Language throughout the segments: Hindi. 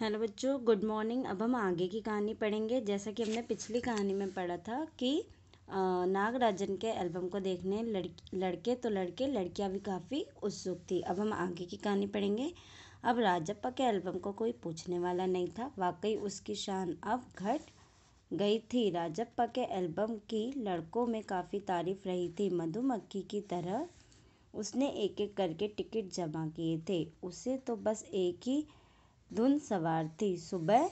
हेलो बच्चों गुड मॉर्निंग अब हम आगे की कहानी पढ़ेंगे जैसा कि हमने पिछली कहानी में पढ़ा था कि नागराजन के एल्बम को देखने लड़ लड़के तो लड़के लड़कियां भी काफ़ी उत्सुक थी अब हम आगे की कहानी पढ़ेंगे अब राजप्पा के एल्बम को कोई पूछने वाला नहीं था वाकई उसकी शान अब घट गई थी राजप्पा के एल्बम की लड़कों में काफ़ी तारीफ रही थी मधुमक्खी की तरह उसने एक एक करके टिकट जमा किए थे उसे तो बस एक ही धुन सवार थी सुबह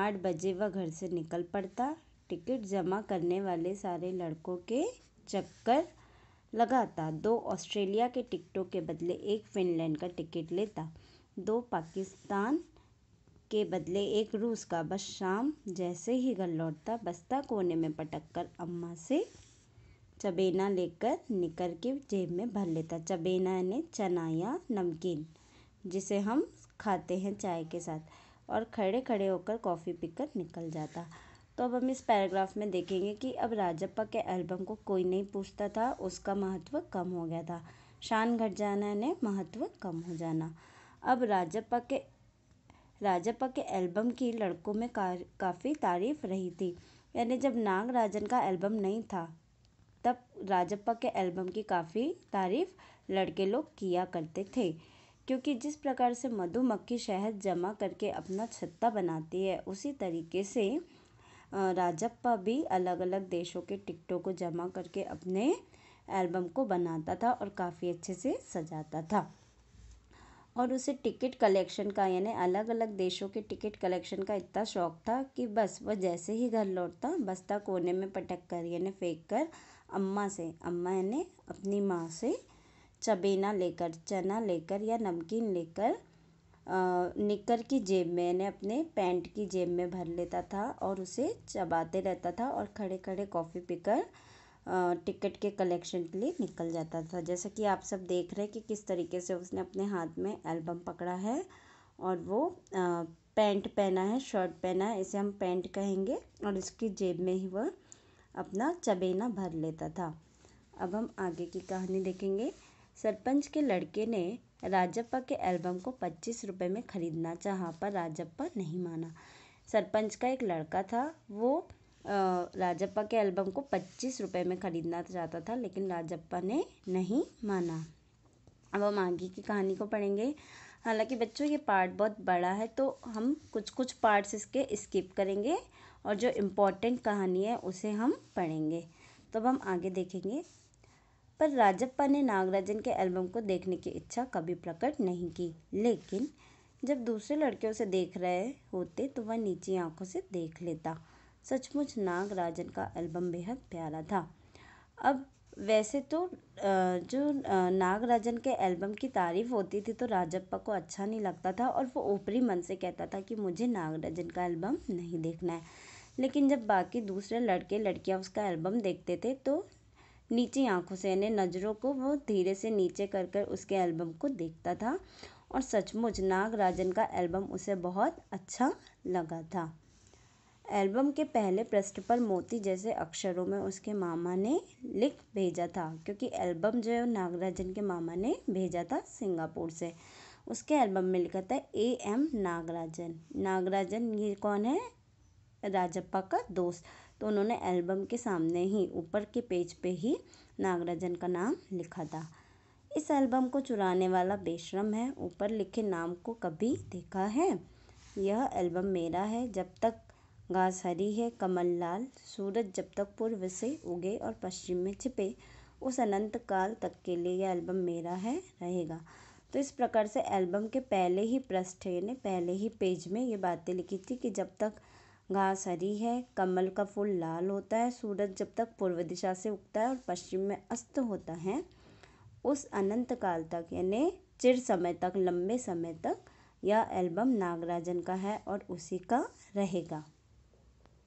आठ बजे वह घर से निकल पड़ता टिकट जमा करने वाले सारे लड़कों के चक्कर लगाता दो ऑस्ट्रेलिया के टिकटों के बदले एक फिनलैंड का टिकट लेता दो पाकिस्तान के बदले एक रूस का बस शाम जैसे ही घर लौटता बस्ता कोने में पटक कर अम्मा से चबेना लेकर निकल के जेब में भर लेता चबेना ने चना या नमकीन जिसे हम खाते हैं चाय के साथ और खड़े खड़े होकर कॉफ़ी पीकर निकल जाता तो अब हम इस पैराग्राफ में देखेंगे कि अब राजप्पा के एल्बम को कोई नहीं पूछता था उसका महत्व कम हो गया था शान घट जाना ने महत्व कम हो जाना अब राजप्पा के राजप्पा के एल्बम की लड़कों में का, काफ़ी तारीफ रही थी यानी जब नाग राजन का एल्बम नहीं था तब राजप्पा के एल्बम की काफ़ी तारीफ लड़के लोग किया करते थे क्योंकि जिस प्रकार से मधुमक्खी शहद जमा करके अपना छत्ता बनाती है उसी तरीके से राजप्पा भी अलग अलग देशों के टिकटों को जमा करके अपने एल्बम को बनाता था और काफ़ी अच्छे से सजाता था और उसे टिकट कलेक्शन का यानी अलग अलग देशों के टिकट कलेक्शन का इतना शौक था कि बस वह जैसे ही घर लौटता बस्ता कोने में पटक कर यानी फेंक कर अम्मा से अम्मा यानी अपनी माँ से चबेना लेकर चना लेकर या नमकीन लेकर निकर की जेब में मैंने अपने पैंट की जेब में भर लेता था और उसे चबाते रहता था और खड़े खड़े कॉफ़ी पीकर टिकट के कलेक्शन के लिए निकल जाता था जैसा कि आप सब देख रहे हैं कि किस तरीके से उसने अपने हाथ में एल्बम पकड़ा है और वो पैंट पहना है शर्ट पहना है इसे हम पैंट कहेंगे और इसकी जेब में ही वह अपना चबेना भर लेता था अब हम आगे की कहानी देखेंगे सरपंच के लड़के ने राजप्पा के एल्बम को पच्चीस रुपये में ख़रीदना चाहा पर राजप्पा नहीं माना सरपंच का एक लड़का था वो राजप्पा के एल्बम को पच्चीस रुपये में ख़रीदना चाहता था लेकिन राजप्पा ने नहीं माना अब हम आगे की कहानी को पढ़ेंगे हालांकि बच्चों ये पार्ट बहुत बड़ा है तो हम कुछ कुछ पार्ट्स इसके स्किप करेंगे और जो इम्पोर्टेंट कहानी है उसे हम पढ़ेंगे तो हम आगे देखेंगे पर राजप्पा ने नागराजन के एल्बम को देखने की इच्छा कभी प्रकट नहीं की लेकिन जब दूसरे लड़के उसे देख रहे होते तो वह नीची आंखों से देख लेता सचमुच नागराजन का एल्बम बेहद प्यारा था अब वैसे तो जो नागराजन के एल्बम की तारीफ होती थी तो राजप्पा को अच्छा नहीं लगता था और वो ऊपरी मन से कहता था कि मुझे नागराजन का एल्बम नहीं देखना है लेकिन जब बाकी दूसरे लड़के लड़कियां उसका एल्बम देखते थे तो नीची आँखों से यानी नज़रों को वो धीरे से नीचे कर कर उसके एल्बम को देखता था और सचमुच नागराजन का एल्बम उसे बहुत अच्छा लगा था एल्बम के पहले पृष्ठ पर मोती जैसे अक्षरों में उसके मामा ने लिख भेजा था क्योंकि एल्बम जो है नागराजन के मामा ने भेजा था सिंगापुर से उसके एल्बम में लिखा था ए एम नागराजन नागराजन ये कौन है राजप्पा का दोस्त तो उन्होंने एल्बम के सामने ही ऊपर के पेज पे ही नागराजन का नाम लिखा था इस एल्बम को चुराने वाला बेशरम है ऊपर लिखे नाम को कभी देखा है यह एल्बम मेरा है जब तक घास हरी है कमल लाल सूरज जब तक पूर्व से उगे और पश्चिम में छिपे उस अनंत काल तक के लिए यह एल्बम मेरा है रहेगा तो इस प्रकार से एल्बम के पहले ही पृष्ठ ने पहले ही पेज में ये बातें लिखी थी कि जब तक घास हरी है कमल का फूल लाल होता है सूरज जब तक पूर्व दिशा से उगता है और पश्चिम में अस्त होता है उस अनंत काल तक यानी चिर समय तक लंबे समय तक यह एल्बम नागराजन का है और उसी का रहेगा